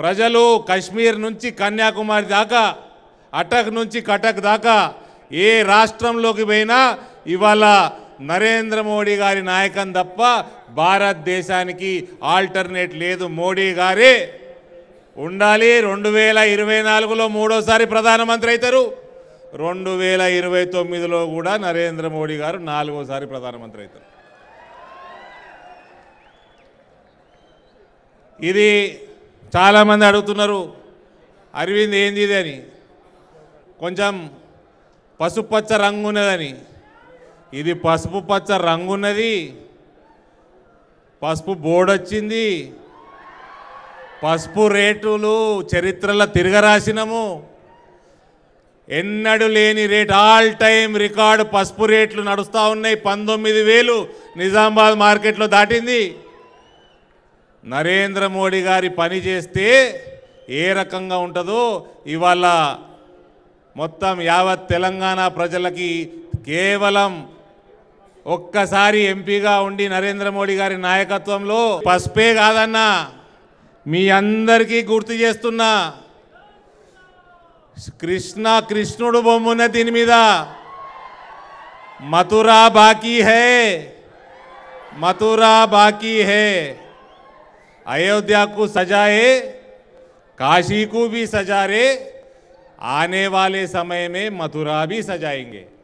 ప్రజలు కశ్మీర్ నుంచి కన్యాకుమారి దాకా అటక్ నుంచి కటక్ దాకా ఏ రాష్ట్రంలోకి పోయినా ఇవాళ నరేంద్ర మోడీ గారి నాయకం తప్ప భారతదేశానికి ఆల్టర్నేట్ లేదు మోడీ గారే ఉండాలి రెండు వేల ఇరవై నాలుగులో మూడోసారి ప్రధానమంత్రి అవుతారు రెండు వేల ఇరవై తొమ్మిదిలో కూడా నరేంద్ర మోడీ గారు నాలుగోసారి ప్రధానమంత్రి అవుతారు ఇది చాలామంది అడుగుతున్నారు అరవింద్ ఏంది అని కొంచెం పసుపచ్చ రంగు ఉన్నదని ఇది పసుపు పచ్చ రంగు ఉన్నది పసుపు బోర్డు వచ్చింది పసుపు రేటులు చరిత్రలో రాసినము ఎన్నడు లేని రేట్ ఆల్ టైం రికార్డు పసుపు రేట్లు నడుస్తూ ఉన్నాయి పంతొమ్మిది వేలు నిజామాబాద్ మార్కెట్లో దాటింది నరేంద్ర మోడీ గారి పని చేస్తే ఏ రకంగా ఉంటుందో ఇవాళ మొత్తం యావత్ తెలంగాణ ప్రజలకి కేవలం ఒక్కసారి ఎంపీగా ఉండి నరేంద్ర మోడీ గారి నాయకత్వంలో పసుపే కాదన్నా మీ అందరికీ గుర్తు చేస్తున్నా కృష్ణ కృష్ణుడు బొమ్మున్న దీని మీద మథురా బాకీ హే మథురా బాకీ హే अयोध्या को सजाए काशी को भी सजा रहे आने वाले समय में मथुरा भी सजाएंगे